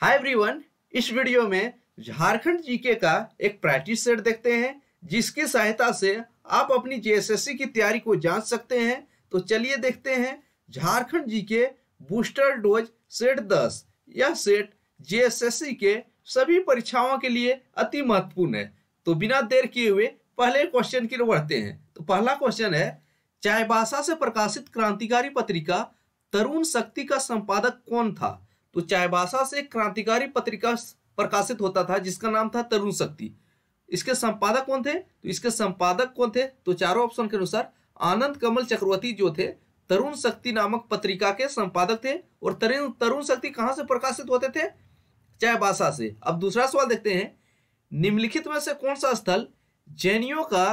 Hi everyone इस video में Jharkhand GK का एक प्रैक्टिस सेट देखते हैं जिसकी सहायता से आप अपनी जेएसएससी की तैयारी को जांच सकते हैं तो चलिए देखते हैं Jharkhand GK booster dose set 10 यह सेट जेएसएससी के सभी परीक्षाओं के लिए अति महत्वपूर्ण है तो बिना देर किए हुए पहले क्वेश्चन की ओर बढ़ते हैं तो पहला क्वेश्चन है चायबासा से प्रकाशित क्रांतिकारी पत्रिका तरुण शक्ति का संपादक कौन था तो चायबासा से क्रांतिकारी पत्रिका प्रकाशित होता था जिसका नाम था तरुण शक्ति इसके संपादक कौन थे तो इसके संपादक कौन थे तो चारों ऑप्शन के अनुसार आनंद कमल चक्रवर्ती जो थे तरुण शक्ति नामक पत्रिका के संपादक थे और तरुण तरुण शक्ति कहाँ से प्रकाशित होते थे चायबासा से अब दूसरा सवाल देखते हैं निम्नलिखित में से कौन सा स्थल जैनियों का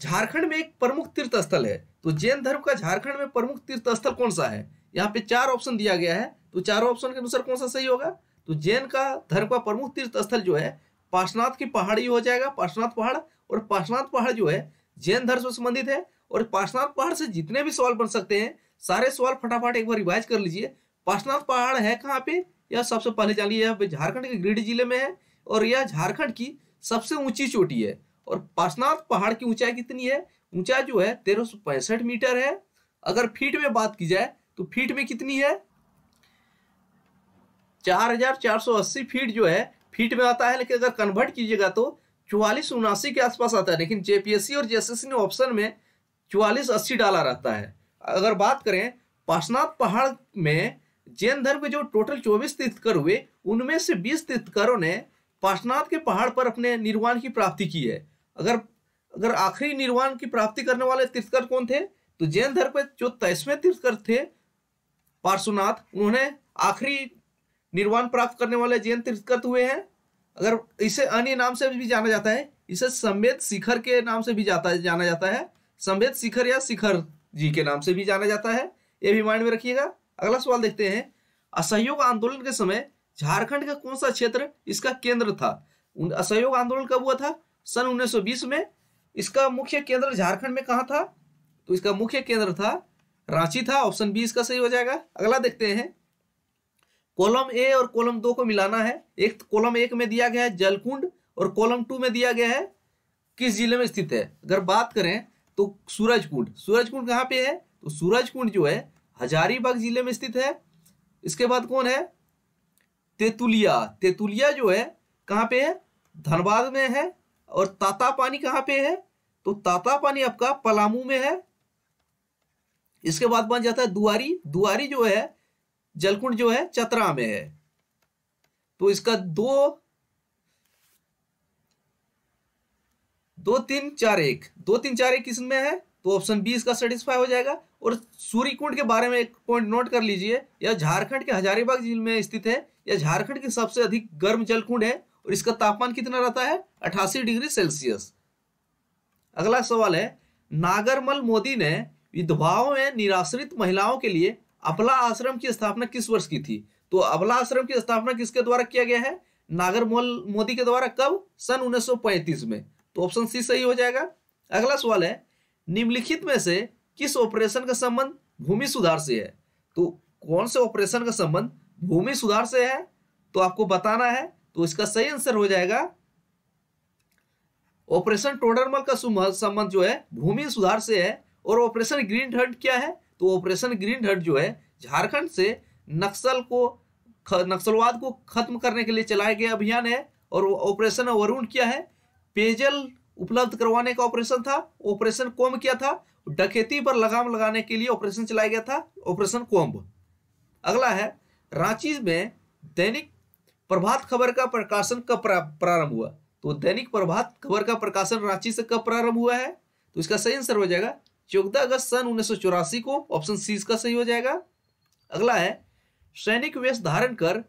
झारखंड में एक प्रमुख तीर्थ स्थल है तो जैन धर्म का झारखंड में प्रमुख तीर्थ स्थल कौन सा है यहाँ पे चार ऑप्शन दिया गया है तो चारों ऑप्शन के अनुसार कौन सा सही होगा तो जैन का धर्म का प्रमुख तीर्थ स्थल जो है पार्शनाथ की पहाड़ी हो जाएगा पार्शनाथ पहाड़ और पार्शनाथ पहाड़ जो है जैन धर्म से संबंधित है और पार्शनाथ पहाड़ से जितने भी सवाल बन सकते हैं सारे सवाल फटाफट एक बार रिवाइज कर लीजिए पार्शनाथ पहाड़ है कहाँ पे यह सबसे पहले जान लीजिए झारखंड के गिरिडीह जिले में है और यह झारखंड की सबसे ऊंची चोटी है और पार्शनाथ पहाड़ की ऊंचाई कितनी है ऊंचा जो है तेरह मीटर है अगर फीट में बात की जाए तो फीट में कितनी है 4480 फीट जो है फीट में आता है लेकिन अगर कन्वर्ट कीजिएगा तो चौवालीस उनासी के आसपास आता है लेकिन जेपीएससी और जेएसएससी ने ऑप्शन में चौवालीस अस्सी डाला रहता है अगर बात करें पासनाथ पहाड़ में जैन धर्म के जो टोटल चौबीस तीर्थकर हुए उनमें से बीस तीर्थकरों ने पासनाथ के पहाड़ पर अपने निर्वाण की प्राप्ति की है अगर अगर आखिरी निर्वाण की प्राप्ति करने वाले तीर्थकर कौन थे तो जैन धर्म पर जो तेईसवें तीर्थकर थे पार्श्वनाथ उन्होंने आखिरी निर्वाण प्राप्त करने वाले जैन तीर्थकर तो हुए हैं अगर इसे अन्य नाम से भी जाना जाता है इसे संवेद शिखर के नाम से भी जाता जाना जाता है संवेद शिखर या शिखर जी के नाम से भी जाना जाता है ये भी माइंड में रखिएगा अगला सवाल देखते हैं असहयोग आंदोलन के समय झारखंड का कौन सा क्षेत्र इसका केंद्र था असहयोग आंदोलन कब हुआ था सन 1920 में इसका मुख्य केंद्र झारखंड में कहा था तो इसका मुख्य केंद्र था रांची था ऑप्शन बी इसका सही हो जाएगा अगला देखते हैं कॉलम ए और कॉलम दो को मिलाना है एक कॉलम तो एक में दिया गया है जलकुंड और कॉलम टू में दिया गया है किस जिले में स्थित है अगर बात करें तो सूरजकुंड सूरजकुंड कहाँ पे है तो सूरजकुंड जो है हजारीबाग जिले में स्थित है इसके बाद कौन है तेतुलिया तेतुलिया जो है कहाँ पे है धनबाद में है और ताता पानी कहां पे है तो ताता पानी आपका पलामू में है इसके बाद बन जाता है दुआरी दुआरी जो है जलकुंड जो है चतरा में है तो इसका दो दो तीन चार एक दो तीन चार एक इसमें है तो ऑप्शन बी इसका सेटिस्फाई हो जाएगा और सूर्य कुंड के बारे में एक पॉइंट नोट कर लीजिए यह झारखंड के हजारीबाग जिले में स्थित है यह झारखंड के सबसे अधिक गर्म जलकुंड है और इसका तापमान कितना रहता है अठासी डिग्री सेल्सियस अगला सवाल है नागरमल मोदी ने विधवाओं में निराश्रित महिलाओं के लिए अबला आश्रम की स्थापना किस वर्ष की थी तो अबला आश्रम की स्थापना किसके द्वारा किया गया है नागरमल मोदी के द्वारा कब सन 1935 में तो ऑप्शन सी सही हो जाएगा अगला सवाल है निम्नलिखित में से किस ऑपरेशन का संबंध भूमि सुधार से है तो कौन से ऑपरेशन का संबंध भूमि सुधार से है तो आपको बताना है तो इसका सही आंसर हो जाएगा ऑपरेशन टोडरमल का संबंध जो है भूमि सुधार से है और ऑपरेशन ग्रीन हंट क्या है तो ऑपरेशन ग्रीन हंट जो है झारखंड से नक्सल को नक्सलवाद को खत्म करने के लिए चलाया गया अभियान है और ऑपरेशन वरुण क्या है पेयजल उपलब्ध करवाने का ऑपरेशन था ऑपरेशन कोम्ब क्या था डकेती पर लगाम लगाने के लिए ऑपरेशन चलाया गया था ऑपरेशन कोम्ब अगला है रांची में दैनिक प्रभात खबर का प्रकाशन कब प्रारंभ हुआ तो दैनिक प्रभात खबर का प्रकाशन रांची से कब प्रारंभ हुआ है तो इसका सही आंसर हो जाएगा चौदह अगस्त सन उन्नीस को ऑप्शन सी इसका सही हो जाएगा अगला है सैनिक वेश धारण कर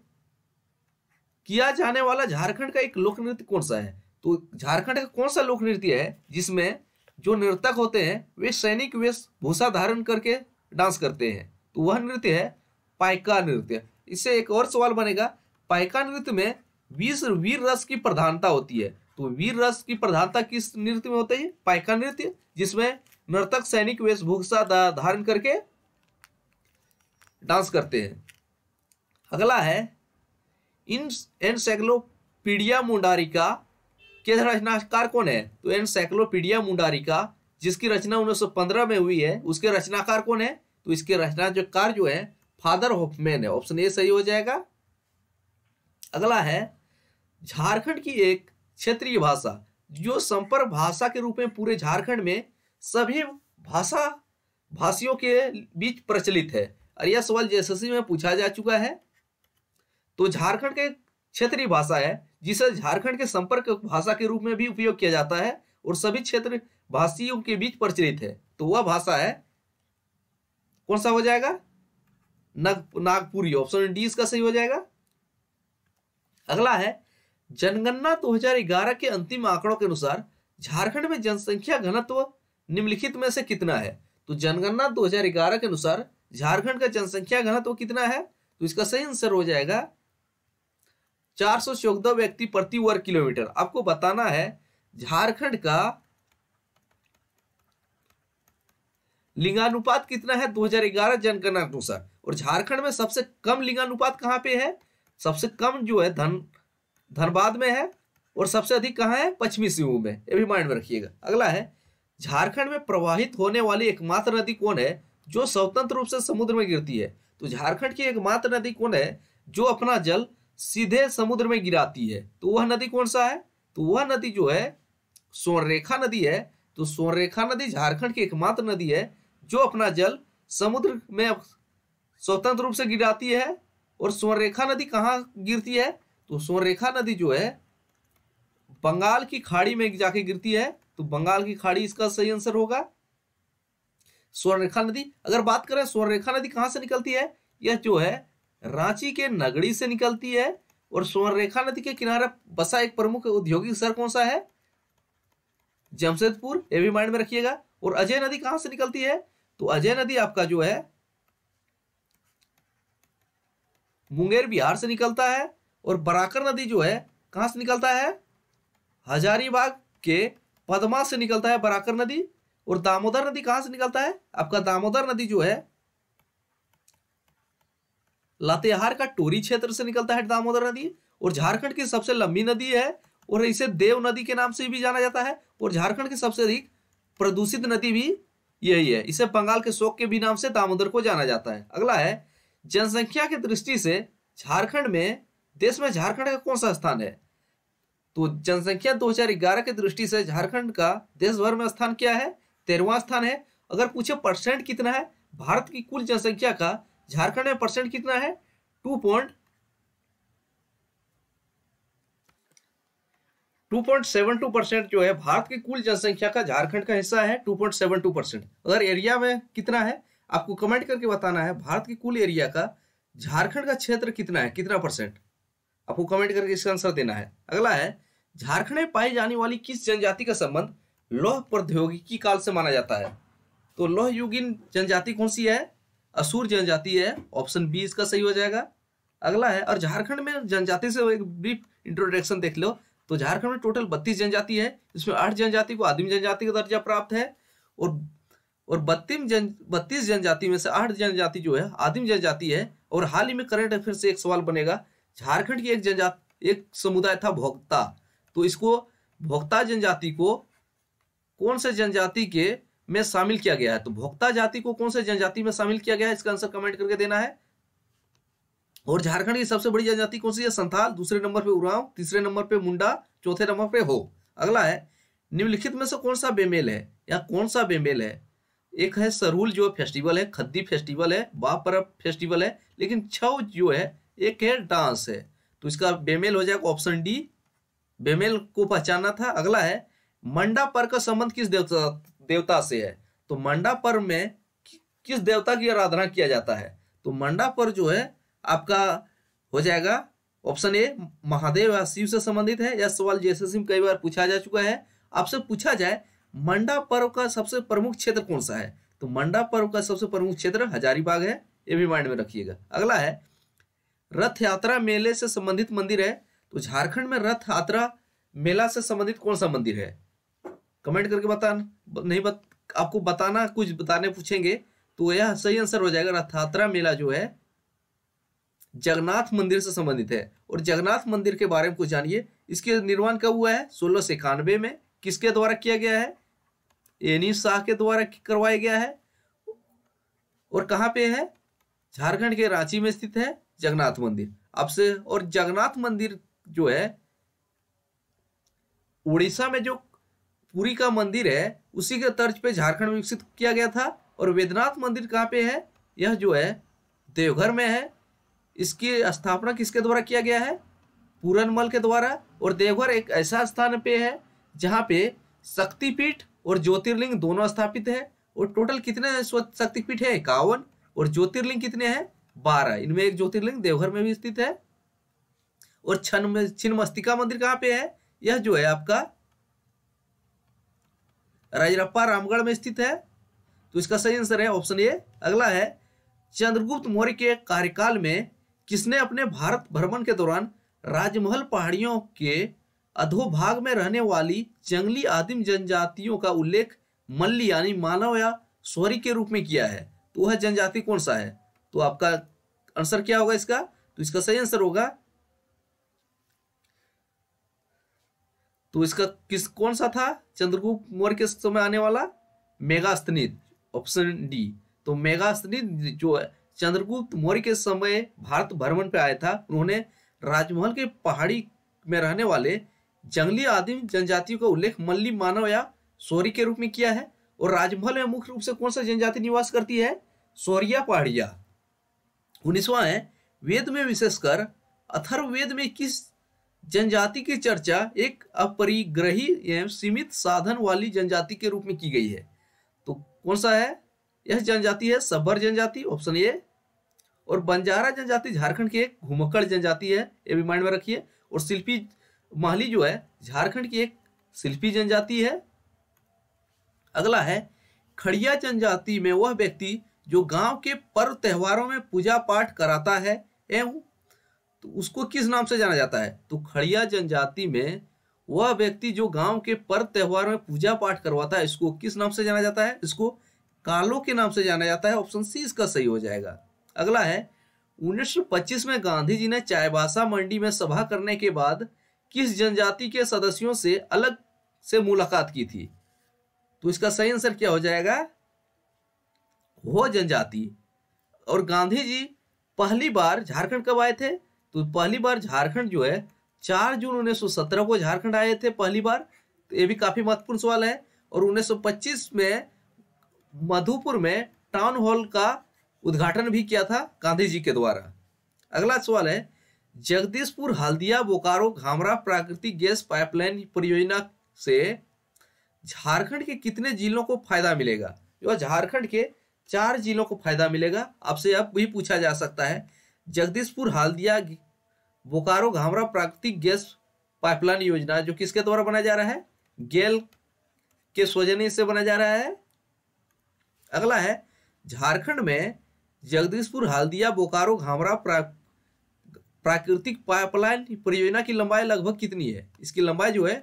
किया जाने वाला झारखंड का एक लोक नृत्य कौन सा है तो झारखंड का कौन सा लोक नृत्य है जिसमें जो नृतक होते हैं वे सैनिक वेश भूषा धारण करके डांस करते हैं तो वह नृत्य है पाइका नृत्य इससे एक और सवाल बनेगा पायका नृत्य में वीर वीर रस की प्रधानता होती है तो वीर रस की प्रधानता किस नृत्य में होती है पायका नृत्य जिसमें नर्तक सैनिक वेशभूषा धारण करके डांस करते हैं अगला है इन एनसाइक्लोपीडिया मुंडारिका के रचनाकार कौन है तो एनसाइक्लोपीडिया मुंडारिका जिसकी रचना 1915 में हुई है उसके रचनाकार कौन है तो इसके रचनाकार जो है फादर ऑफ मैन है ऑप्शन ए सही हो जाएगा अगला है झारखंड की एक क्षेत्रीय भाषा जो संपर्क भाषा के रूप में पूरे झारखंड में सभी भाषा भाषियों के बीच प्रचलित है और यह सवाल जेएसएससी में पूछा जा चुका है तो झारखंड के क्षेत्रीय भाषा है जिसे झारखंड के संपर्क भाषा के रूप में भी उपयोग किया जाता है और सभी क्षेत्र भाषियों के बीच प्रचलित है तो वह भाषा है कौन सा हो जाएगा नागपुरी ऑप्शन डी इसका सही हो जाएगा अगला है जनगणना 2011 के अंतिम आंकड़ों के अनुसार झारखंड में जनसंख्या घनत्व निम्नलिखित में से कितना है तो जनगणना 2011 के अनुसार झारखंड का जनसंख्या घनत्व कितना है तो इसका सही आंसर हो जाएगा चार सौ चौदह व्यक्ति प्रति वर्ग किलोमीटर आपको बताना है झारखंड का लिंगानुपात कितना है 2011 जनगणना के अनुसार और झारखंड में सबसे कम लिंगानुपात कहां पे है सबसे कम जो है धन धनबाद में है और सबसे अधिक कहाँ है पश्चिमी सिंहभूम में ये भी माइंड में रखिएगा अगला है झारखंड में प्रवाहित होने वाली एकमात्र नदी कौन है जो स्वतंत्र रूप से समुद्र में गिरती है तो झारखंड की एकमात्र नदी कौन है जो अपना जल सीधे समुद्र में गिराती है तो वह नदी कौन सा है तो वह नदी जो है सोनरेखा नदी है तो सोनरेखा नदी झारखंड की एकमात्र नदी है जो अपना जल समुद्र में स्वतंत्र रूप से गिराती है और स्वर्णरेखा नदी कहाँ गिरती है तो स्वर्णरेखा नदी जो है बंगाल की खाड़ी में जाके गिरती है तो बंगाल की खाड़ी इसका सही आंसर होगा स्वर्णरेखा नदी अगर बात करें स्वर्णरेखा नदी कहां से निकलती है यह जो है रांची के नगड़ी से निकलती है और स्वर्णरेखा नदी के किनारे बसा एक प्रमुख औद्योगिक शहर कौन सा है जमशेदपुर ये भी माइंड में रखिएगा और अजय नदी कहां से निकलती है तो अजय नदी आपका जो है मुंगेर बिहार से निकलता है और बराकर नदी जो है कहां से निकलता है हजारीबाग के पदमा से निकलता है बराकर नदी और दामोदर नदी कहां से निकलता है आपका दामोदर नदी जो है लातेहार का टोरी क्षेत्र से निकलता है दामोदर नदी और झारखंड की सबसे लंबी नदी है और इसे देव नदी के नाम से भी जाना जाता है और झारखंड की सबसे अधिक प्रदूषित नदी भी यही है इसे बंगाल के शोक के भी नाम से दामोदर को जाना जाता है अगला है जनसंख्या की दृष्टि से झारखंड में देश में झारखंड का कौन सा स्थान है तो जनसंख्या 2011 की दृष्टि से झारखंड का देश भर में स्थान क्या है तेरहवा स्थान है अगर पूछे परसेंट कितना है भारत की कुल जनसंख्या का झारखंड में परसेंट कितना है two point two point seven two percent जो है भारत की कुल जनसंख्या का झारखंड का हिस्सा है two point seven two percent अगर एरिया में कितना है आपको कमेंट करके बताना है भारत के कुल एरिया का झारखंड का क्षेत्र कितना है कितना परसेंट आपको कमेंट करके इसका आंसर देना है अगला है झारखंड में पाई जाने वाली किस जनजाति का संबंध लौह प्रौद्योगिकी काल से माना जाता है तो लौह युगीन जनजाति कौन सी है असुर जनजाति है ऑप्शन बी इसका सही हो जाएगा अगला है और झारखंड में जनजाति से एक ब्रीफ इंट्रोडक्शन देख लो तो झारखंड में टोटल बत्तीस जनजाति है इसमें आठ जनजाति को आदिम जनजाति का दर्जा प्राप्त है और और बत्तीस जन बत्तीस जनजाति में से आठ जनजाति जो है आदिम जनजाति है और हाल ही में करंट अफेयर से एक सवाल बनेगा झारखंड की एक जनजाति एक समुदाय था भोक्ता तो इसको भोक्ता जनजाति को कौन से जनजाति के में शामिल किया गया है तो भोक्ता जाति को कौन से जनजाति में शामिल किया गया है इसका आंसर कमेंट करके देना है और झारखंड की सबसे बड़ी जनजाति कौन सी है संथाल दूसरे नंबर पे उराव तीसरे नंबर पे मुंडा चौथे नंबर पे हो अगला है निम्नलिखित में से कौन सा बेमेल है या कौन सा बेमेल है एक है सरूल जो फेस्टिवल है खद्दी फेस्टिवल है बा परब फेस्टिवल है लेकिन छव जो है एक है डांस है तो इसका बेमेल हो जाएगा ऑप्शन डी बेमेल को पहचानना था अगला है मंडा पर का संबंध किस देवता देवता से है तो मंडा पर में कि, किस देवता की आराधना किया जाता है तो मंडा पर जो है आपका हो जाएगा ऑप्शन ए महादेव या शिव से संबंधित है यह सवाल जैसे कई बार पूछा जा चुका है आपसे पूछा जाए मंडा पर्व का सबसे प्रमुख क्षेत्र कौन सा है तो मंडा पर्व का सबसे प्रमुख क्षेत्र हजारीबाग है ये भी माइंड में रखिएगा अगला है रथ यात्रा मेले से संबंधित मंदिर है तो झारखंड में रथ यात्रा मेला से संबंधित कौन सा मंदिर है कमेंट करके बताना नहीं बत, आपको बताना कुछ बताने पूछेंगे तो यह सही आंसर हो जाएगा रथ यात्रा मेला जो है जगन्नाथ मंदिर से संबंधित है और जगन्नाथ मंदिर के बारे में कुछ जानिए इसके निर्माण कब हुआ है सोलह में किसके द्वारा किया गया है एनी शाह के द्वारा करवाया गया है और कहाँ पे है झारखंड के रांची में स्थित है जगन्नाथ मंदिर अब से और जगन्नाथ मंदिर जो है उड़ीसा में जो पुरी का मंदिर है उसी के तर्ज पे झारखंड में विकसित किया गया था और वेदनाथ मंदिर कहाँ पे है यह जो है देवघर में है इसकी स्थापना किसके द्वारा किया गया है पूरनमल के द्वारा और देवघर एक ऐसा स्थान पे है जहाँ पे शक्तिपीठ और ज्योतिर्लिंग दोनों स्थापित है और टोटल कितने शक्तिपीठ है इक्यावन और ज्योतिर्लिंग कितने हैं बारह इनमें एक ज्योतिर्लिंग देवघर में भी स्थित है और छन छिन्मस्तिका मंदिर कहाँ पे है यह जो है आपका राजरप्पा रामगढ़ में स्थित है तो इसका सही आंसर है ऑप्शन ए अगला है चंद्रगुप्त मौर्य के कार्यकाल में किसने अपने भारत भ्रमण के दौरान राजमहल पहाड़ियों के अधोभाग में रहने वाली जंगली आदिम जनजातियों का उल्लेख मल्ली यानी मानव या स्वरी के रूप में किया है तो वह जनजाति कौन सा है तो आपका आंसर क्या होगा इसका तो इसका सही आंसर होगा तो इसका किस कौन सा था चंद्रगुप्त मौर्य के समय आने वाला मेगास्तनिद ऑप्शन डी तो मेगास्तनिद जो चंद्रगुप्त मौर्य के समय भारत भ्रमण पे आया था उन्होंने राजमहल के पहाड़ी में रहने वाले जंगली आदिम जनजातियों का उल्लेख मल्ली मानव या सोरी के रूप में किया है और राजमहल में मुख्य रूप से कौन सा जनजाति निवास करती है सोरिया पहाड़िया उन्नीसवा है वेद में विशेषकर अथर्ववेद में किस जनजाति की चर्चा एक अपरिग्रही एवं सीमित साधन वाली जनजाति के रूप में की गई है तो कौन सा है यह जनजाति है सबर जनजाति ऑप्शन ए और बंजारा जनजाति झारखंड की एक घुमक्कड़ जनजाति है ये भी माइंड में रखिए और शिल्पी माहली जो है झारखंड की एक शिल्पी जनजाति है अगला है खड़िया जनजाति में वह व्यक्ति जो गांव के पर्व त्योहारों में पूजा पाठ कराता है एवं तो उसको किस नाम से जाना जाता है तो खड़िया जनजाति में वह व्यक्ति जो गांव के पर्व त्योहार में पूजा पाठ करवाता है इसको किस नाम से जाना जाता है इसको कालो के नाम से जाना जाता है ऑप्शन सी इसका सही हो जाएगा अगला है उन्नीस में गांधी जी ने चायबासा मंडी में सभा करने के बाद किस जनजाति के सदस्यों से अलग से मुलाकात की थी तो इसका सही आंसर क्या हो जाएगा हो जनजाति और गांधी जी पहली बार झारखंड कब आए थे तो पहली बार झारखंड जो है चार जून उन्नीस सौ सत्रह को झारखंड आए थे पहली बार तो ये भी काफ़ी महत्वपूर्ण सवाल है और उन्नीस सौ पच्चीस में मधुपुर में टाउन हॉल का उद्घाटन भी किया था गांधी जी के द्वारा अगला सवाल है जगदीशपुर हल्दिया बोकारो घामरा प्राकृतिक गैस पाइपलाइन परियोजना से झारखंड के कितने जिलों को फायदा मिलेगा झारखंड के चार जिलों को फायदा मिलेगा आपसे अब भी पूछा जा सकता है जगदीशपुर हल्दिया बोकारो घामरा प्राकृतिक गैस पाइपलाइन योजना जो किसके द्वारा बनाया जा रहा है गेल के सौजन्य से बनाया जा रहा है अगला है झारखंड में जगदीशपुर हल्दिया बोकारो घामरा प्राकृतिक प्राकृतिक पाइपलाइन परियोजना की लंबाई लगभग कितनी है इसकी लंबाई जो है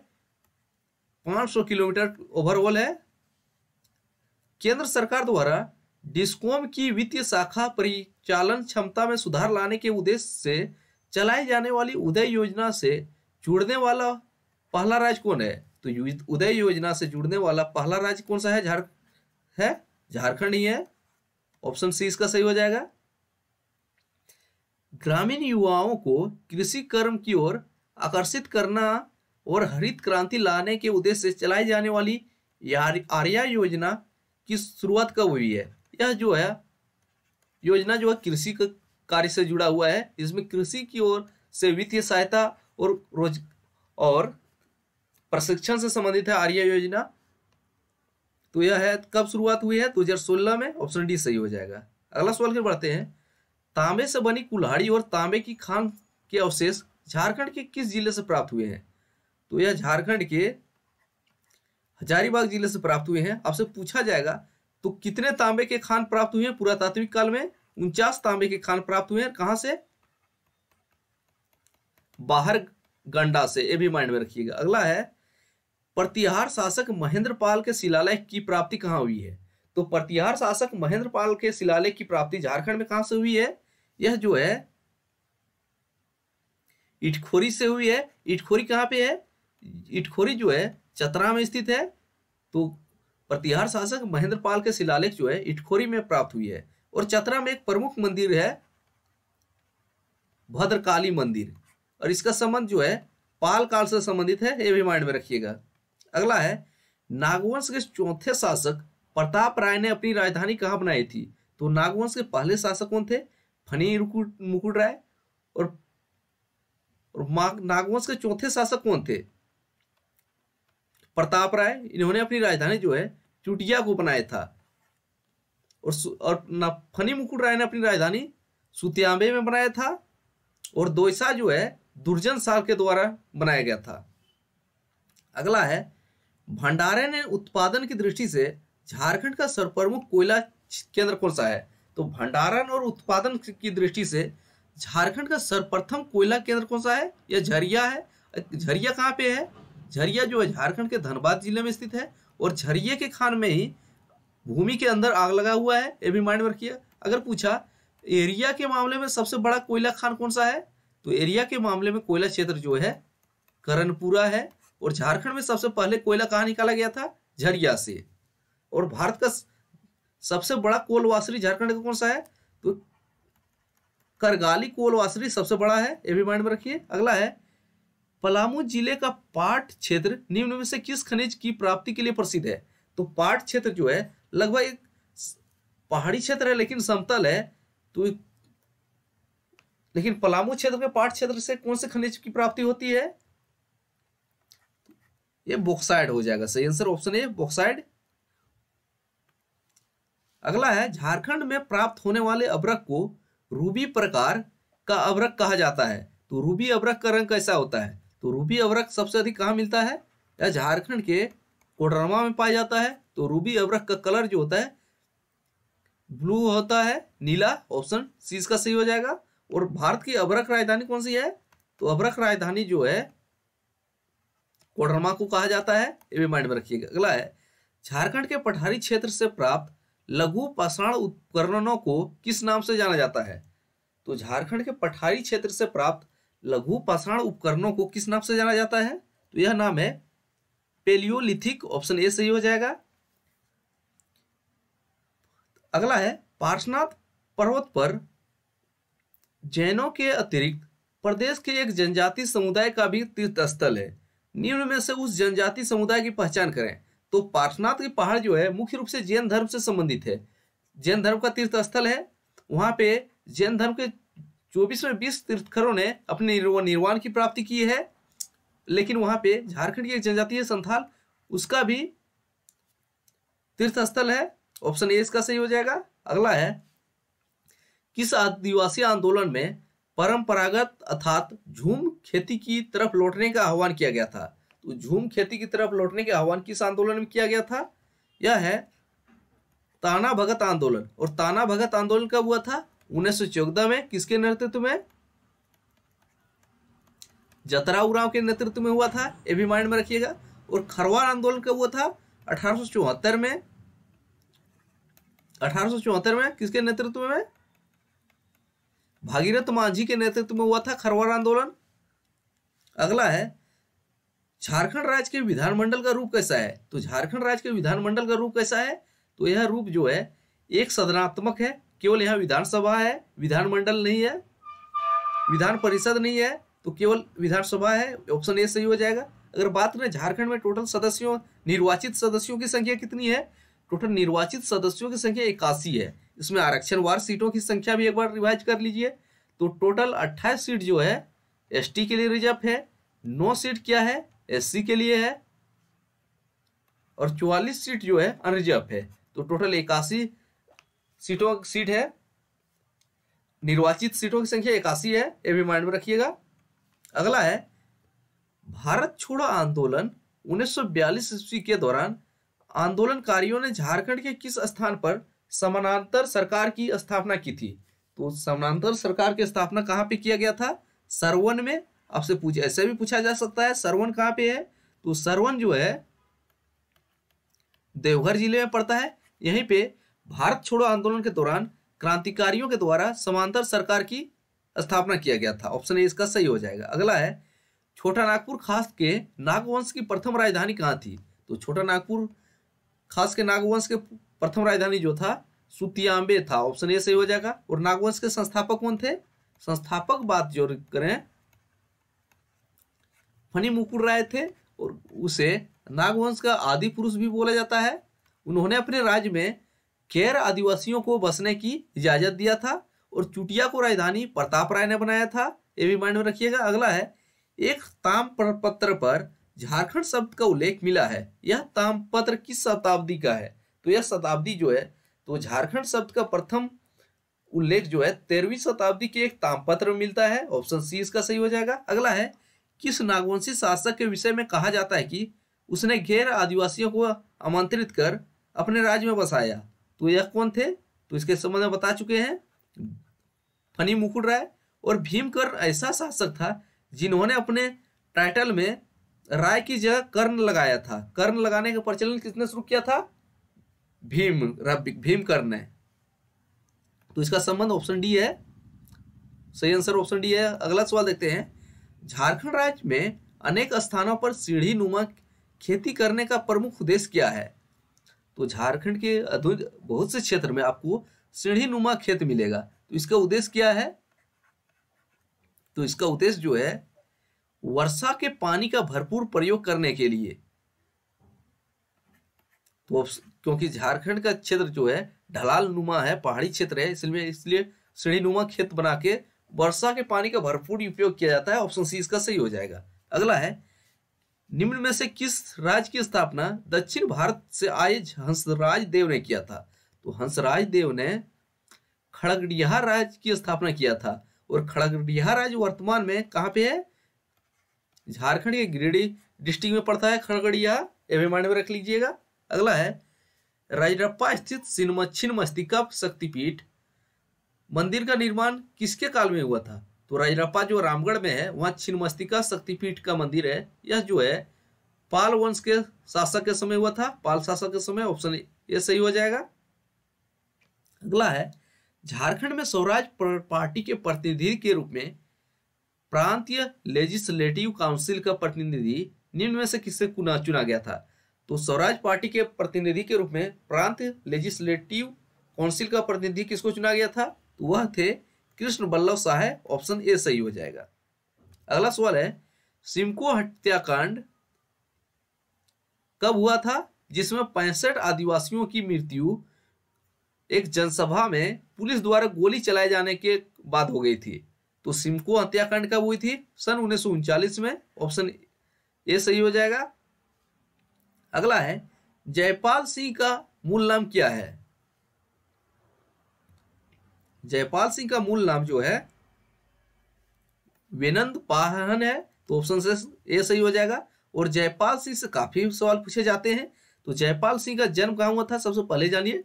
500 किलोमीटर ओवरऑल है केंद्र सरकार द्वारा डिस्कॉम की वित्तीय शाखा परिचालन क्षमता में सुधार लाने के उद्देश्य से चलाई जाने वाली उदय योजना से जुड़ने वाला पहला राज्य कौन है तो उदय योजना से जुड़ने वाला पहला राज्य कौन सा है झारखंड है झारखंड ही है ऑप्शन सी इसका सही हो जाएगा ग्रामीण युवाओं को कृषि कर्म की ओर आकर्षित करना और हरित क्रांति लाने के उद्देश्य से चलाई जाने वाली आर्या योजना की शुरुआत कब हुई है यह जो है योजना जो है कृषि कार्य से जुड़ा हुआ है इसमें कृषि की ओर से वित्तीय सहायता और रोज और प्रशिक्षण से संबंधित है आर्या योजना तो यह है कब शुरुआत हुई है 2016 में ऑप्शन डी सही हो जाएगा अगला सवाल फिर बढ़ते हैं तांबे से बनी कुल्हाड़ी और तांबे की खान के अवशेष झारखंड के किस जिले से प्राप्त हुए हैं तो यह झारखंड के हजारीबाग जिले से प्राप्त हुए हैं आपसे पूछा जाएगा तो कितने तांबे के खान प्राप्त हुए हैं पुरातात्विक काल में उनचास तांबे के खान प्राप्त हुए हैं कहां से बाहर गंडा से ये भी माइंड में रखिएगा अगला है प्रतिहार शासक महेंद्र पाल के शिलालेख की प्राप्ति कहां हुई है तो प्रतिहार शासक महेंद्र पाल के शिलालेख की प्राप्ति झारखंड में कहां से हुई है यह जो है इटखोरी से हुई है इटखोरी कहाँ पे है इटखोरी जो है चतरा में स्थित है तो प्रतिहार शासक महेंद्र पाल के शिलालेख जो है इटखोरी में प्राप्त हुई है और चतरा में एक प्रमुख मंदिर है भद्रकाली मंदिर और इसका संबंध जो है पाल काल से संबंधित है ये भी माइंड में रखिएगा अगला है नागवंश के चौथे शासक प्रताप राय ने अपनी राजधानी कहाँ बनाई थी तो नागवंश के पहले शासक कौन थे फनी मुकुट राय और और नागवंश के चौथे शासक कौन थे प्रताप राय इन्होंने अपनी राजधानी जो है चुटिया को बनाया था और और फनी मुकुट राय ने अपनी राजधानी सुतियांबे में बनाया था और दोसा जो है दुर्जन साल के द्वारा बनाया गया था अगला है भंडारे ने उत्पादन की दृष्टि से झारखंड का सर्वप्रमुख कोयला केंद्र कौन सा है तो भंडारण और उत्पादन की दृष्टि से झारखंड का सर्वप्रथम कोयला केंद्र कौन सा है यह झरिया है झरिया कहाँ पे है झरिया जो है झारखंड के धनबाद जिले में स्थित है और झरिए के खान में ही भूमि के अंदर आग लगा हुआ है ये भी माइंड वर्क किया अगर पूछा एरिया के मामले में सबसे बड़ा कोयला खान कौन सा है तो एरिया के मामले में कोयला क्षेत्र जो है करणपुरा है और झारखंड में सबसे पहले कोयला कहाँ निकाला गया था झरिया से और भारत का सबसे बड़ा कोलवासरी झारखंड का कौन सा है तो करगाली कोलवासरी सबसे बड़ा है ये भी माइंड में रखिए अगला है पलामू जिले का पाट क्षेत्र निम्न में से किस खनिज की प्राप्ति के लिए प्रसिद्ध है तो पाट क्षेत्र जो है लगभग एक पहाड़ी क्षेत्र है लेकिन समतल है तो लेकिन पलामू क्षेत्र के पाट क्षेत्र से कौन से खनिज की प्राप्ति होती है ये बोक्साइड हो जाएगा सही आंसर ऑप्शन ए बोक्साइड अगला है झारखंड में प्राप्त होने वाले अबरक को रूबी प्रकार का अबरक कहा जाता है तो रूबी अबरक का रंग कैसा होता है तो रूबी अबरक सबसे अधिक कहाँ मिलता है या झारखंड के कोडरमा में पाया जाता है तो रूबी अबरक का कलर जो होता है ब्लू होता है नीला ऑप्शन सी इसका सही हो जाएगा और भारत की अबरक राजधानी कौन सी है तो अबरक राजधानी जो है कोडरमा को कहा जाता है ये भी माइंड में रखिएगा अगला है झारखंड के पठारी क्षेत्र से प्राप्त लघु पाषाण उपकरणों को किस नाम से जाना जाता है तो झारखंड के पठारी क्षेत्र से प्राप्त लघु पाषाण उपकरणों को किस नाम से जाना जाता है तो यह नाम है पेलियोलिथिक ऑप्शन ए सही हो जाएगा अगला है पार्शनाथ पर्वत पर जैनों के अतिरिक्त प्रदेश के एक जनजाति समुदाय का भी तीर्थ स्थल है निम्न में से उस जनजाति समुदाय की पहचान करें तो पार्श्वनाथ के पहाड़ जो है मुख्य रूप से जैन धर्म से संबंधित है जैन धर्म का तीर्थ स्थल है वहाँ पे जैन धर्म के चौबीस में बीस तीर्थकरों ने अपने निर्वाण की प्राप्ति की है लेकिन वहाँ पे झारखंड की एक जनजातीय संथाल उसका भी तीर्थ स्थल है ऑप्शन ए इसका सही हो जाएगा अगला है किस आदिवासी आंदोलन में परंपरागत अर्थात झूम खेती की तरफ लौटने का आह्वान किया गया था तो झूम खेती की तरफ लौटने के आह्वान किस आंदोलन में किया गया था यह है ताना भगत आंदोलन और ताना भगत आंदोलन कब हुआ था उन्नीस में किसके नेतृत्व में जतरा उराव के नेतृत्व में हुआ था यह भी माइंड में रखिएगा और खरवार आंदोलन कब हुआ था अठारह में अठारह में किसके नेतृत्व में भागीरथ मांझी के नेतृत्व में हुआ था खरवार आंदोलन अगला है झारखंड राज्य के विधानमंडल का रूप कैसा है तो झारखंड राज्य के विधानमंडल का रूप कैसा है तो यह रूप जो है एक सदनात्मक है केवल यहाँ विधानसभा है विधानमंडल नहीं है विधान परिषद नहीं है तो केवल विधानसभा है ऑप्शन ए सही हो जाएगा अगर बात करें झारखंड में टोटल सदस्यों निर्वाचित सदस्यों की संख्या कितनी है टोटल निर्वाचित सदस्यों की संख्या इक्यासी है इसमें आरक्षणवार सीटों की संख्या भी एक बार रिवाइज कर लीजिए तो टोटल अट्ठाईस सीट जो है एसटी के लिए रिजर्व है नौ सीट क्या है एससी के लिए है और चौवालीस सीट जो है अनरिजर्व है तो टोटल इक्यासी सीटों सीट है निर्वाचित सीटों की संख्या इक्यासी है ये भी माइंड में रखिएगा अगला है भारत छोड़ो आंदोलन 1942 सौ ईस्वी के दौरान आंदोलनकारियों ने झारखंड के किस स्थान पर समानांतर सरकार की स्थापना की थी तो समानांतर सरकार की स्थापना कहाँ पे किया गया था सरवन में आपसे पूछ ऐसे भी पूछा जा सकता है सरवन कहाँ पे है तो सरवन जो है देवघर जिले में पड़ता है यहीं पे भारत छोड़ो आंदोलन के दौरान क्रांतिकारियों के द्वारा समांतर सरकार की स्थापना किया गया था ऑप्शन ए इसका सही हो जाएगा अगला है छोटा नागपुर खास के नागवंश की प्रथम राजधानी कहाँ थी तो छोटा नागपुर खास के नागवंश के प्रथम राजधानी जो था सुतियांबे था ऑप्शन ए सही हो जाएगा और नागवंश के संस्थापक कौन थे संस्थापक बात जो करें फणी मुकुर राय थे और उसे नागवंश का आदि पुरुष भी बोला जाता है उन्होंने अपने राज्य में गैर आदिवासियों को बसने की इजाज़त दिया था और चुटिया को राजधानी प्रताप राय ने बनाया था ये भी माइंड में रखिएगा अगला है एक ताम पत्र पर झारखंड शब्द का उल्लेख मिला है यह ताम पत्र किस शताब्दी का है तो यह शताब्दी जो है तो झारखंड शब्द का प्रथम उल्लेख जो है तेरहवीं शताब्दी के एक पत्र में मिलता है ऑप्शन सी इसका सही हो जाएगा अगला है किस नागवंशी शासक के विषय में कहा जाता है कि उसने घेर आदिवासियों को आमंत्रित कर अपने राज्य में बसाया तो यह कौन थे तो इसके संबंध में बता चुके हैं फनी मुकुट राय और भीमकर ऐसा शासक था जिन्होंने अपने टाइटल में राय की जगह कर्ण लगाया था कर्ण लगाने का प्रचलन किसने शुरू किया था भीम भीमकर्ण ने तो इसका संबंध ऑप्शन डी है सही आंसर ऑप्शन डी है अगला सवाल देखते हैं झारखंड राज्य में अनेक स्थानों पर सीढ़ी नुमा खेती करने का प्रमुख उद्देश्य क्या है तो झारखंड के अधिक बहुत से क्षेत्र में आपको सीढ़ी नुमा खेत मिलेगा तो इसका उद्देश्य क्या है तो इसका उद्देश्य जो है वर्षा के पानी का भरपूर प्रयोग करने के लिए तो क्योंकि झारखंड का क्षेत्र जो है ढलाल नुमा है पहाड़ी क्षेत्र है इसलिए इसलिए सीढ़ी नुमा खेत बना के वर्षा के पानी का भरपूर उपयोग किया जाता है ऑप्शन सी इसका सही हो जाएगा अगला है निम्न में से किस राज्य की स्थापना दक्षिण भारत से आए हंसराज देव ने किया था तो हंसराज देव ने खड़गडिया राज की स्थापना किया था और खड़गडिया राज्य वर्तमान में कहाँ पे है झारखंड के गिरिडीह डिस्ट्रिक्ट में पड़ता है खड़गड़िया एवं माइंड में रख लीजिएगा अगला है राजरप्पा स्थित सिनमच्छिन मस्तिका शक्तिपीठ मंदिर का निर्माण किसके काल में हुआ था तो राजरप्पा जो रामगढ़ में है वहाँ छिन्मस्तिका शक्तिपीठ का मंदिर है यह जो है पाल वंश के शासक के समय हुआ था पाल शासक के समय ऑप्शन ये सही हो जाएगा अगला है झारखंड में स्वराज पार्टी के प्रतिनिधि के रूप में प्रांतीय लेजिस्लेटिव काउंसिल का प्रतिनिधि निम्न में से किससे चुना गया था तो स्वराज पार्टी के प्रतिनिधि के रूप में प्रांत लेजिस्लेटिव काउंसिल का प्रतिनिधि किसको चुना गया था तो वह थे कृष्ण बल्लभ शाह ऑप्शन ए सही हो जाएगा अगला सवाल है सिमको हत्याकांड कब हुआ था जिसमें पैंसठ आदिवासियों की मृत्यु एक जनसभा में पुलिस द्वारा गोली चलाए जाने के बाद हो गई थी तो सिमको हत्याकांड कब हुई थी सन उन्नीस में ऑप्शन ए सही हो जाएगा अगला है जयपाल सिंह का मूल नाम क्या है जयपाल सिंह का मूल नाम जो है विनंद पाहन है तो ऑप्शन से ए सही हो जाएगा और जयपाल सिंह से काफी सवाल पूछे जाते हैं तो जयपाल सिंह का जन्म कहाँ हुआ था सबसे पहले जानिए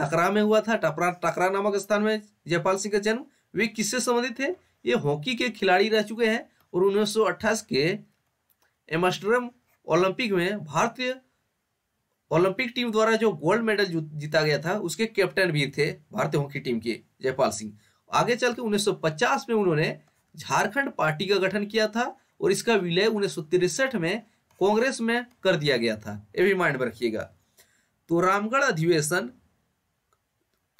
टकरा में हुआ था टपरा टकरा नामक स्थान में जयपाल सिंह का जन्म वे किससे संबंधित थे ये हॉकी के खिलाड़ी रह चुके हैं और उन्नीस के एमस्टरम ओलंपिक में भारतीय ओलंपिक टीम द्वारा जो गोल्ड मेडल जीता गया था उसके कैप्टन भी थे भारतीय हॉकी टीम के जयपाल सिंह आगे चल के उन्नीस में उन्होंने झारखंड पार्टी का गठन किया था और इसका विलय उन्नीस में कांग्रेस में कर दिया गया था ये भी माइंड में रखिएगा तो रामगढ़ अधिवेशन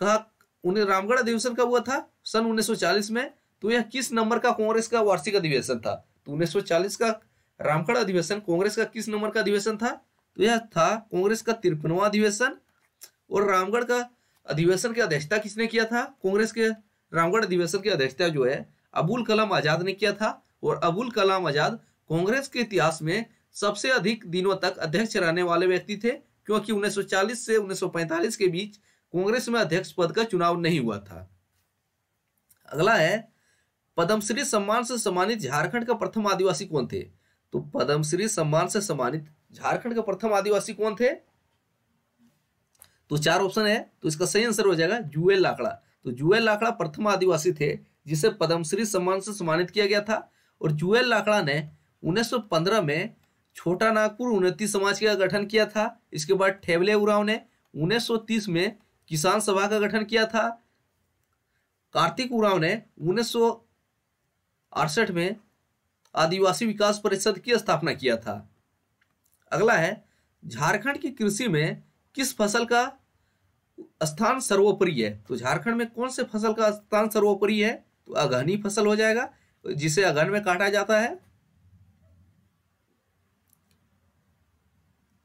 का उन्हें रामगढ़ अधिवेशन कब हुआ था सन 1940 में तो यह किस नंबर का कांग्रेस का वार्षिक अधिवेशन था तो 1940 का रामगढ़ अधिवेशन कांग्रेस का किस नंबर का अधिवेशन था तो यह था कांग्रेस का तिरपनवा अधिवेशन और रामगढ़ का अधिवेशन की अध्यक्षता किसने किया था कांग्रेस के रामगढ़ अधिवेशन की अध्यक्षता जो है अबुल कलाम आजाद ने किया था और अबुल कलाम आजाद कांग्रेस के इतिहास में सबसे अधिक दिनों तक अध्यक्ष रहने वाले व्यक्ति थे क्योंकि 1940 से 1945 के बीच कांग्रेस में अध्यक्ष पद का चुनाव नहीं हुआ था अगला है पद्मश्री सम्मान से सम्मानित झारखंड का प्रथम आदिवासी कौन थे तो पद्मश्री सम्मान से सम्मानित झारखंड के प्रथम आदिवासी कौन थे तो चार ऑप्शन है तो इसका सही आंसर हो जाएगा जुएल लाखड़ा तो जुएल लाखड़ा प्रथम आदिवासी थे जिसे पद्मश्री सम्मान से सम्मानित किया गया था और जुएल लाखड़ा ने 1915 में छोटा नागपुर उन्नति समाज का गठन किया था इसके बाद ठेवले उराव ने 1930 में किसान सभा का गठन किया था कार्तिक उराव ने उन्नीस में आदिवासी विकास परिषद की स्थापना किया था अगला है झारखंड की कृषि में किस फसल का स्थान सर्वोपरि है तो झारखंड में कौन से फसल का स्थान सर्वोपरि है तो अगहनी फसल हो जाएगा जिसे अगहन में काटा जाता है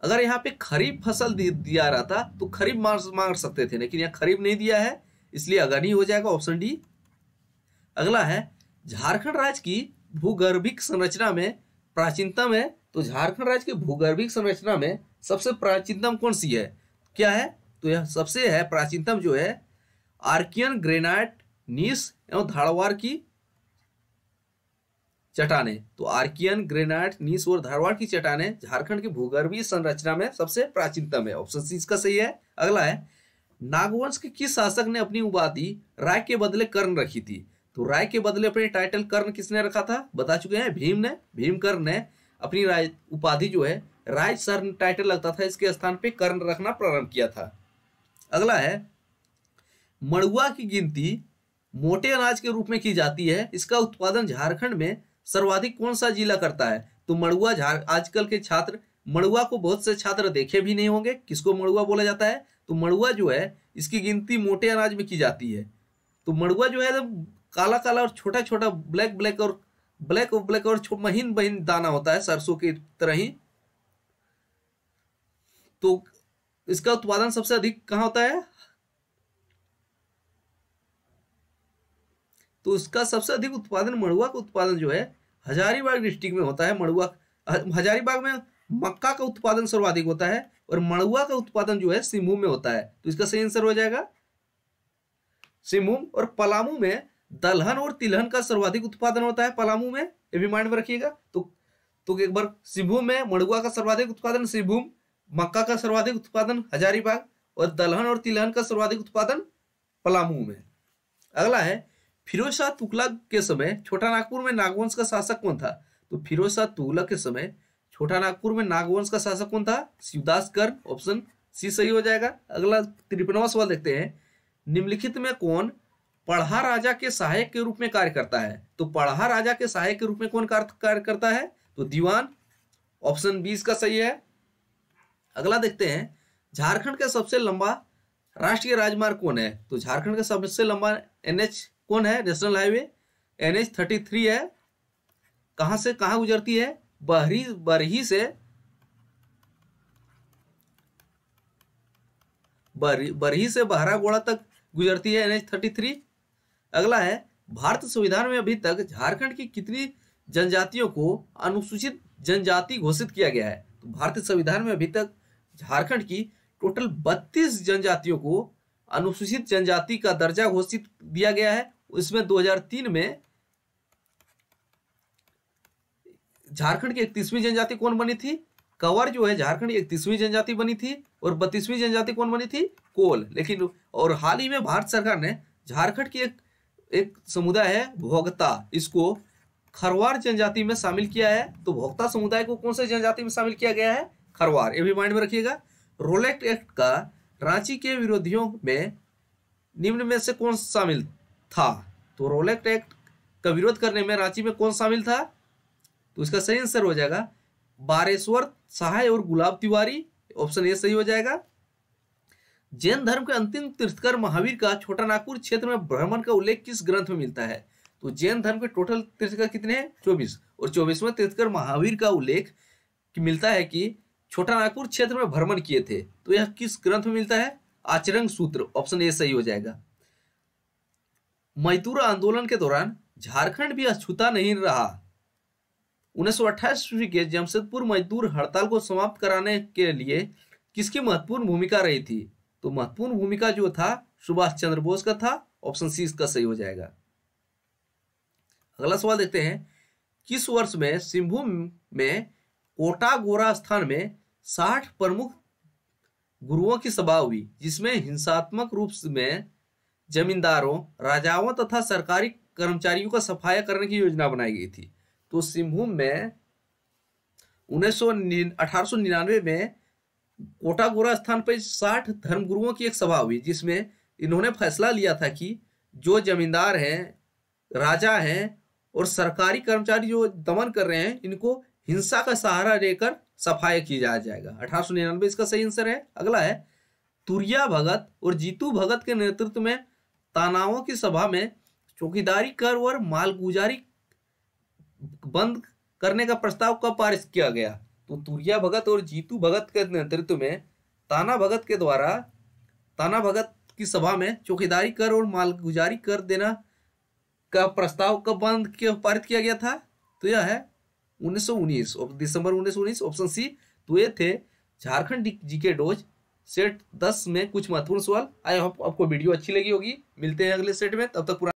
अगर यहाँ पे खरीफ फसल दिया रहता तो खरीफ मांग सकते थे लेकिन यहाँ खरीफ नहीं दिया है इसलिए अगहनी हो जाएगा ऑप्शन डी अगला है झारखंड राज्य की भूगर्भिक संरचना में प्राचीनता में तो हम्म। झारखंड राज्य के भूगर्भिक संरचना में सबसे प्राचीनतम कौन सी है क्या है तो यह सबसे है प्राचीनतम जो है आर्कियन ग्रेनाइट नीस एवं धारवाड़ की चटाने तो आर्कियन ग्रेनाइट नीस और धारवाड़ की चटाने झारखंड की भूगर्भीय संरचना में सबसे प्राचीनतम है ऑप्शन सी इसका सही है अगला है नागवंश के किस शासक ने अपनी उपाधि राय के बदले कर्ण रखी थी तो राय के बदले अपने टाइटल कर्ण किसने रखा था बता चुके हैं भीम ने भीम कर्ण ने अपनी राज उपाधि जो है राज सर टाइटल लगता था इसके स्थान पे कर्ण रखना प्रारंभ किया था अगला है मड़ुआ की गिनती मोटे अनाज के रूप में की जाती है इसका उत्पादन झारखंड में सर्वाधिक कौन सा जिला करता है तो मड़ुआ झार आजकल के छात्र मड़ुआ को बहुत से छात्र देखे भी नहीं होंगे किसको मड़ुआ बोला जाता है तो मड़ुआ जो है इसकी गिनती मोटे अनाज में की जाती है तो मड़ुआ जो है काला काला और छोटा छोटा ब्लैक ब्लैक और ब्लैक और ब्लैक और महीन महीन दाना होता है सरसों की तरह ही तो इसका उत्पादन सबसे अधिक कहा होता है तो इसका सबसे अधिक उत्पादन मड़ुआ का उत्पादन जो है हजारीबाग डिस्ट्रिक्ट में होता है मड़ुआ हजारीबाग में मक्का का उत्पादन सर्वाधिक होता है और मड़ुआ का उत्पादन जो है सिमूम में होता है तो इसका सही आंसर हो जाएगा सिंहभूम और पलामू में दलहन और तिलहन का सर्वाधिक उत्पादन होता है पलामू में ये भी माइंड में रखिएगा तो तो एक बार सिंहभूम में मड़ुआ का सर्वाधिक उत्पादन सिंहभूम मक्का का सर्वाधिक उत्पादन हजारीबाग और दलहन और तिलहन का सर्वाधिक उत्पादन पलामू में अगला है फिरोज शाह तुगलक के समय छोटा नागपुर में नागवंश का शासक कौन था तो फिरोज शाह तुगलक के समय छोटा नागपुर में नागवंश का शासक कौन था शिवदास कर ऑप्शन सी सही हो जाएगा अगला त्रिपनवा सवाल देखते हैं निम्नलिखित में कौन पढ़ा राजा के सहायक के रूप में कार्य करता है तो पढ़ा राजा के सहायक के रूप में कौन कार्य करता है तो दीवान ऑप्शन बीस का सही है अगला देखते हैं झारखंड का सबसे लंबा राष्ट्रीय राजमार्ग कौन है तो झारखंड का सबसे लंबा एनएच कौन है national highway NH thirty three है कहां से कहां गुजरती है बहरी बरही से बरही से बहरा गोड़ा तक गुजरती है एनएच थर्टी थ्री अगला है भारत संविधान में अभी तक झारखंड की कितनी जनजातियों को अनुसूचित जनजाति घोषित किया गया है तो भारत संविधान में अभी तक झारखंड की टोटल 32 जनजातियों को अनुसूचित जनजाति का दर्जा घोषित दिया गया है इसमें 2003 में झारखंड की इकतीसवीं जनजाति कौन बनी थी कंवर जो है झारखंड की इकतीसवीं जनजाति बनी थी और बत्तीसवीं जनजाति कौन बनी थी कोल लेकिन और हाल ही में भारत सरकार ने झारखंड की एक एक समुदाय है भोगता इसको खरवार जनजाति में शामिल किया है तो भोक्ता समुदाय को कौन से जनजाति में शामिल किया गया है खरवार ये भी माइंड में रखिएगा रोलेक्ट एक्ट का रांची के विरोधियों में निम्न में से कौन शामिल था तो रोलेक्ट एक्ट का विरोध करने में रांची में कौन शामिल था तो इसका सही आंसर हो जाएगा बारेश्वर सहाय और गुलाब तिवारी ऑप्शन ए सही हो जाएगा जैन धर्म के अंतिम तीर्थकर महावीर का छोटा नागपुर क्षेत्र में भ्रमण का उल्लेख किस ग्रंथ में मिलता है तो जैन धर्म के टोटल तीर्थकर कितने हैं चौबीस और चौबीसवें तीर्थकर महावीर का उल्लेख मिलता है कि छोटा नागपुर क्षेत्र में भ्रमण किए थे तो यह किस ग्रंथ में मिलता है आचरण सूत्र ऑप्शन ए सही हो जाएगा मजदूर आंदोलन के दौरान झारखंड भी अछूता नहीं रहा उन्नीस सौ ईस्वी के जमशेदपुर मजदूर हड़ताल को समाप्त कराने के लिए किसकी महत्वपूर्ण भूमिका रही थी तो महत्वपूर्ण भूमिका जो था सुभाष चंद्र बोस का था ऑप्शन सी इसका सही हो जाएगा अगला सवाल देखते हैं किस वर्ष में सिंहभूम में कोटागोरा स्थान में साठ प्रमुख गुरुओं की सभा हुई जिसमें हिंसात्मक रूप में जमींदारों राजाओं तथा सरकारी कर्मचारियों का सफाया करने की योजना बनाई गई थी तो सिंहभूम में उन्नीस सौ अठारह में कोटा गोरा स्थान पर साठ धर्मगुरुओं की एक सभा हुई जिसमें इन्होंने फैसला लिया था कि जो जमींदार हैं राजा हैं और सरकारी कर्मचारी जो दमन कर रहे हैं इनको हिंसा का सहारा लेकर सफाया किया जाया जाएगा अठारह सौ निन्यानवे इसका सही आंसर है अगला है तुरिया भगत और जीतू भगत के नेतृत्व में तानावों की सभा में चौकीदारी कर और मालगुजारी बंद करने का प्रस्ताव कब पारित किया गया तो तुरिया भगत और जीतू भगत के नेतृत्व में ताना भगत के द्वारा ताना भगत की सभा में चौकीदारी कर और मालगुजारी कर देना का प्रस्ताव कब बंद पारित किया गया था तो यह है 1919 दिसंबर 1919 ऑप्शन सी तो ये थे झारखंड जीके डोज सेट 10 में कुछ महत्वपूर्ण सवाल आई होप आपको वीडियो अच्छी लगी होगी मिलते हैं अगले सेट में तब तक